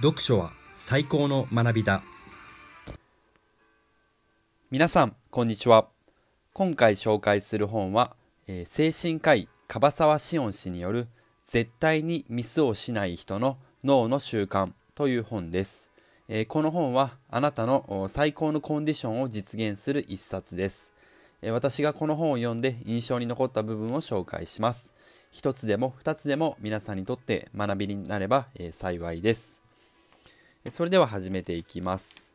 読書は最高の学びだ皆さんこんにちは今回紹介する本は、えー、精神科医樺沢志音氏による絶対にミスをしない人の脳の習慣という本です、えー、この本はあなたの最高のコンディションを実現する一冊です、えー、私がこの本を読んで印象に残った部分を紹介します一つでも二つでも皆さんにとって学びになれば、え幸いですそれでは始めていきます。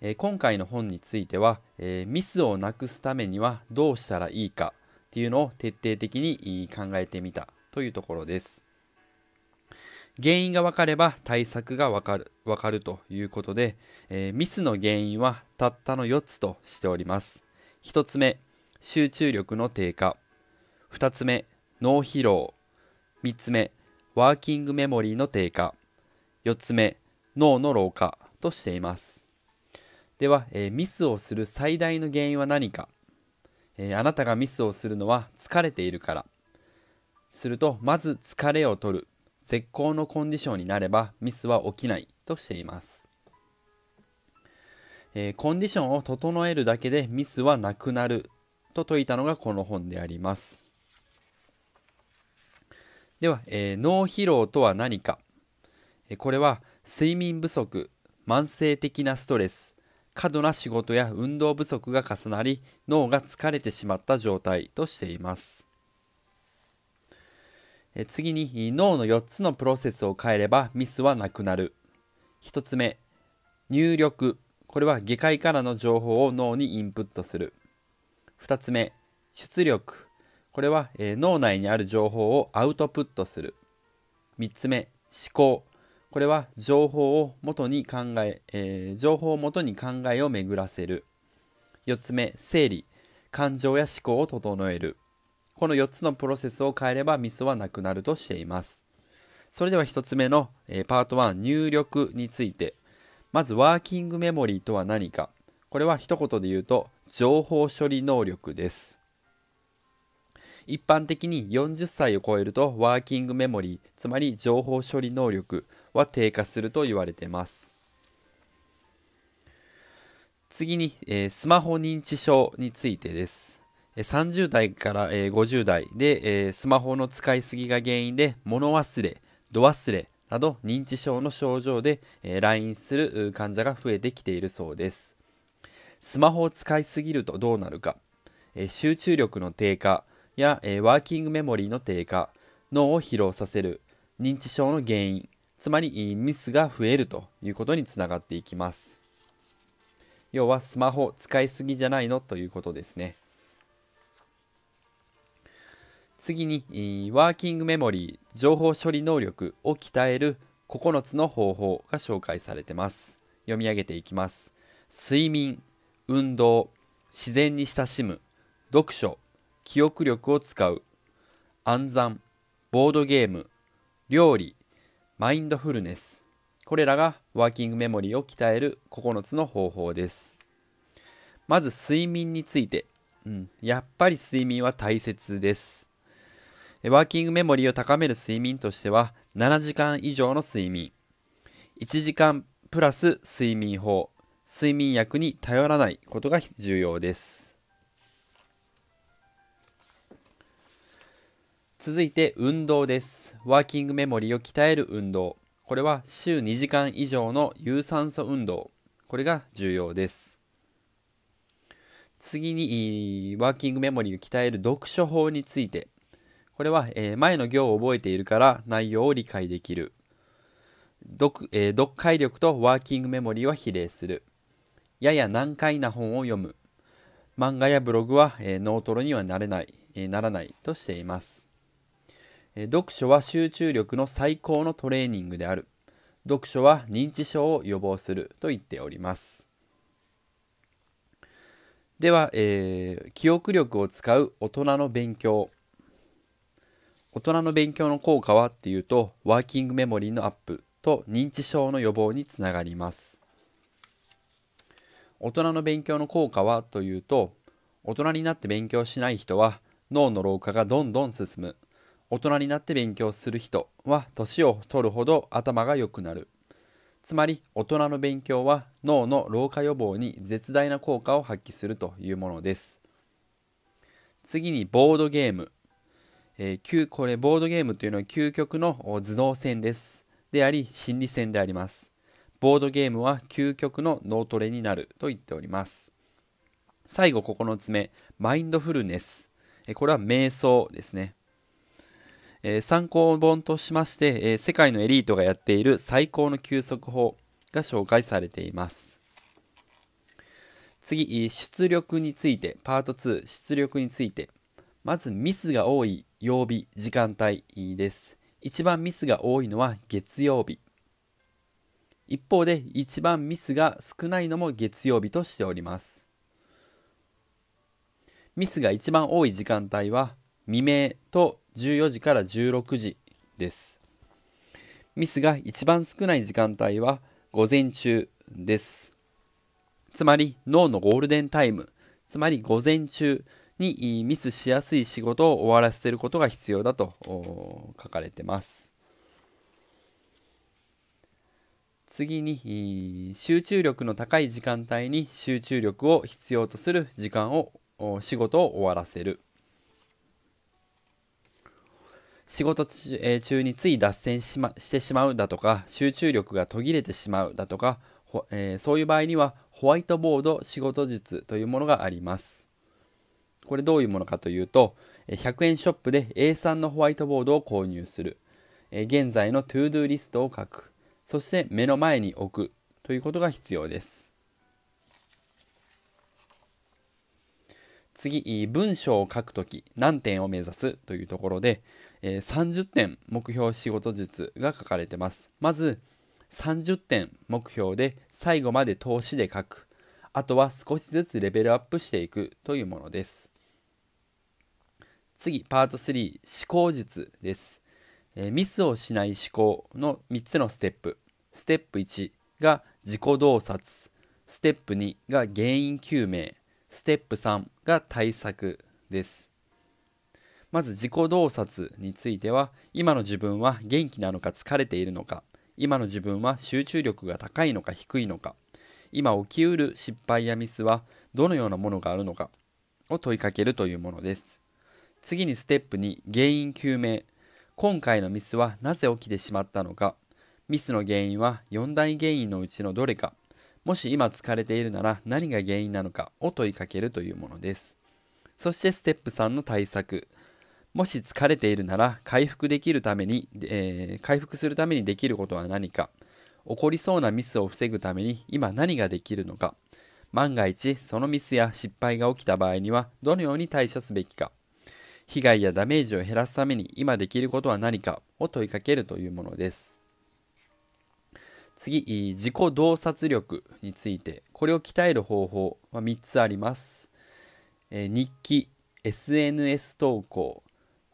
え今回の本については、えミスをなくすためにはどうしたらいいかっていうのを徹底的に考えてみたというところです。原因が分かれば対策が分かる分かるということで、えー、ミスの原因はたったの4つとしております。1つ目、集中力の低下。2つ目、脳疲労。3つ目、ワーキングメモリーの低下。4つ目脳の老化としていますでは、えー、ミスをする最大の原因は何か、えー、あなたがミスをするのは疲れているからするとまず疲れを取る絶好のコンディションになればミスは起きないとしています、えー、コンディションを整えるだけでミスはなくなると説いたのがこの本でありますでは、えー、脳疲労とは何かこれは睡眠不足慢性的なストレス過度な仕事や運動不足が重なり脳が疲れてしまった状態としています次に脳の4つのプロセスを変えればミスはなくなる1つ目入力これは外界からの情報を脳にインプットする2つ目出力これは、え脳内にある情報をアウトプットする3つ目思考これは情報を元に考ええー、情報を元に考えを巡らせる。4つ目、整理。感情や思考を整える。この4つのプロセスを変えればミスはなくなるとしています。それでは1つ目の、えー、パート1入力について。まずワーキングメモリーとは何か。これは一言で言うと情報処理能力です。一般的に40歳を超えるとワーキングメモリー、つまり情報処理能力は低下すると言われてます次に、えー、スマホ認知症についてです30代から50代で、えー、スマホの使いすぎが原因で物忘れ、度忘れなど認知症の症状で、えー、来院する患者が増えてきているそうです。スマホを使いすぎるとどうなるか、えー、集中力の低下や、えー、ワーキングメモリーの低下、脳を疲労させる、認知症の原因、つまりミスが増えるということにつながっていきます。要はスマホ使いすぎじゃないのということですね。次に、ワーキングメモリー、情報処理能力を鍛える9つの方法が紹介されてます。読み上げていきます。睡眠、運動、自然に親しむ、読書、記憶力を使う、暗算、ボードゲーム、料理、マインドフルネスこれらがワーキングメモリーを鍛える9つの方法ですまず睡眠について、うん、やっぱり睡眠は大切ですワーキングメモリーを高める睡眠としては7時間以上の睡眠1時間プラス睡眠法睡眠薬に頼らないことが重要です続いて運動です。ワーキングメモリーを鍛える運動。これは週2時間以上の有酸素運動。これが重要です。次に、ワーキングメモリーを鍛える読書法について。これは、えー、前の行を覚えているから内容を理解できる。読,、えー、読解力とワーキングメモリーは比例する。やや難解な本を読む。漫画やブログは、えー、脳トロにはなれない、えならないとしています。読書は集中力の最高のトレーニングである読書は認知症を予防すると言っておりますでは、えー、記憶力を使う大人の勉強大人の勉強の効果はっていうとワーキングメモリーのアップと認知症の予防につながります大人の勉強の効果はというと大人になって勉強しない人は脳の老化がどんどん進む大人になって勉強する人は年を取るほど頭が良くなる。つまり大人の勉強は脳の老化予防に絶大な効果を発揮するというものです。次にボードゲーム。えー、これボードゲームというのは究極の頭脳戦です。であり心理戦であります。ボードゲームは究極の脳トレになると言っております。最後9つ目、マインドフルネス。これは瞑想ですね。えー、参考本としまして、えー、世界のエリートがやっている最高の休息法が紹介されています。次、出力について、パート2、出力について。まず、ミスが多い曜日、時間帯です。一番ミスが多いのは月曜日。一方で、一番ミスが少ないのも月曜日としております。ミスが一番多い時間帯は、未明と14時から16時です。ミスが一番少ない時間帯は午前中です。つまり脳のゴールデンタイム、つまり午前中にミスしやすい仕事を終わらせることが必要だと書かれてます。次に集中力の高い時間帯に集中力を必要とする時間を仕事を終わらせる。仕事中,、えー、中につい脱線し,、ま、してしまうだとか集中力が途切れてしまうだとか、えー、そういう場合にはホワイトボード仕事術というものがありますこれどういうものかというと100円ショップで A さんのホワイトボードを購入する、え現在のトゥードゥリストを書くそして目の前に置くということが必要です次文章を書くとき何点を目指すというところでえー、30点目標仕事術が書かれてます。まず30点目標で最後まで投資で書く。あとは少しずつレベルアップしていくというものです。次、パート3、思考術です。えー、ミスをしない思考の3つのステップ。ステップ1が自己洞察。ステップ2が原因究明。ステップ3が対策です。まず自己洞察については今の自分は元気なのか疲れているのか今の自分は集中力が高いのか低いのか今起きうる失敗やミスはどのようなものがあるのかを問いかけるというものです次にステップ2原因究明今回のミスはなぜ起きてしまったのかミスの原因は4大原因のうちのどれかもし今疲れているなら何が原因なのかを問いかけるというものですそしてステップ3の対策もし疲れているなら回復できるために、えー、回復するためにできることは何か起こりそうなミスを防ぐために今何ができるのか万が一そのミスや失敗が起きた場合にはどのように対処すべきか被害やダメージを減らすために今できることは何かを問いかけるというものです次自己洞察力についてこれを鍛える方法は3つあります、えー、日記 SNS 投稿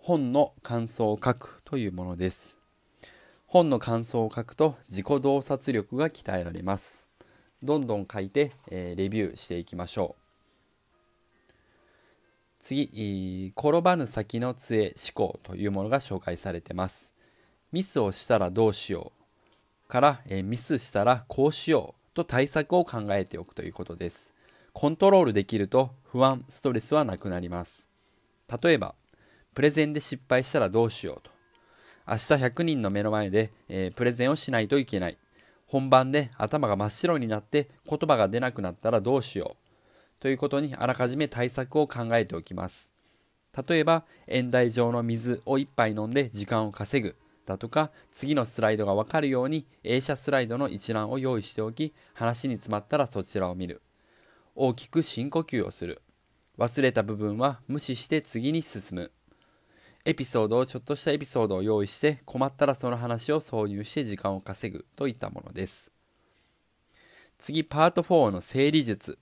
本の感想を書くというものです。本の感想を書くと自己洞察力が鍛えられます。どんどん書いて、えー、レビューしていきましょう。次、転ばぬ先の杖思考というものが紹介されてます。ミスをしたらどうしようから、えー、ミスしたらこうしようと対策を考えておくということです。コントロールできると不安、ストレスはなくなります。例えば、プレゼンで失敗したらどうしようと。明日100人の目の前で、えー、プレゼンをしないといけない。本番で頭が真っ白になって言葉が出なくなったらどうしよう。ということにあらかじめ対策を考えておきます。例えば、演台上の水を1杯飲んで時間を稼ぐ。だとか、次のスライドがわかるように映写スライドの一覧を用意しておき、話に詰まったらそちらを見る。大きく深呼吸をする。忘れた部分は無視して次に進む。エピソードをちょっとしたエピソードを用意して困ったらその話を挿入して時間を稼ぐといったものです次パート4の整理術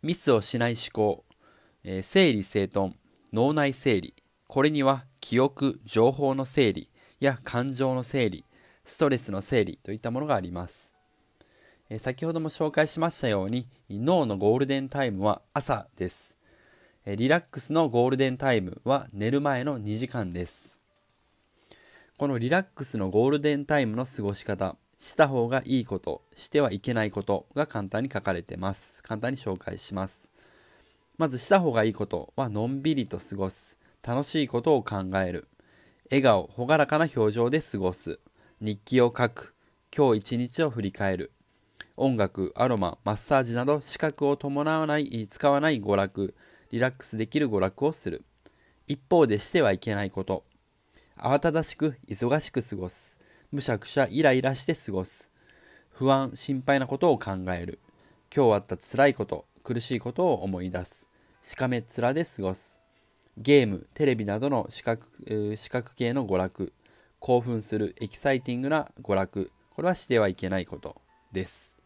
ミスをしない思考、えー、整理整頓脳内整理これには記憶情報の整理や感情の整理ストレスの整理といったものがあります先ほども紹介しましたように脳のゴールデンタイムは朝ですリラックスのゴールデンタイムは寝る前の2時間です。このリラックスのゴールデンタイムの過ごし方、した方がいいこと、してはいけないことが簡単に書かれてます。簡単に紹介します。まずした方がいいことはのんびりと過ごす。楽しいことを考える。笑顔、朗らかな表情で過ごす。日記を書く。今日一日を振り返る。音楽、アロマ、マッサージなど資格を伴わない、使わない娯楽、リラックスできる娯楽をする一方でしてはいけないこと慌ただしく忙しく過ごすむしゃくしゃイライラして過ごす不安心配なことを考える今日あった辛いこと苦しいことを思い出すしかめ面で過ごすゲームテレビなどの視覚,、視覚系の娯楽興奮するエキサイティングな娯楽これはしてはいけないことです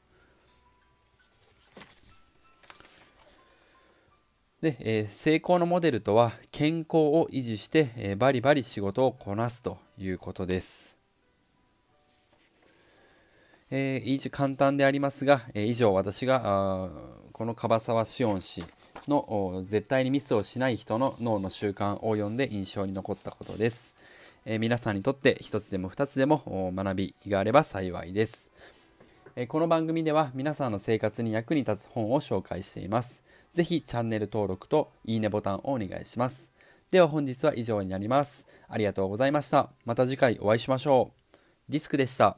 で、えー、成功のモデルとは健康を維持して、えー、バリバリ仕事をこなすということです。えー、以上簡単でありますが、えー、以上私がこの樺沢志音氏の絶対にミスをしない人の脳の習慣を読んで印象に残ったことです。えー、皆さんにとって一つでも二つでも学びがあれば幸いです。この番組では皆さんの生活に役に立つ本を紹介しています。ぜひチャンネル登録といいねボタンをお願いします。では本日は以上になります。ありがとうございました。また次回お会いしましょう。ディスクでした。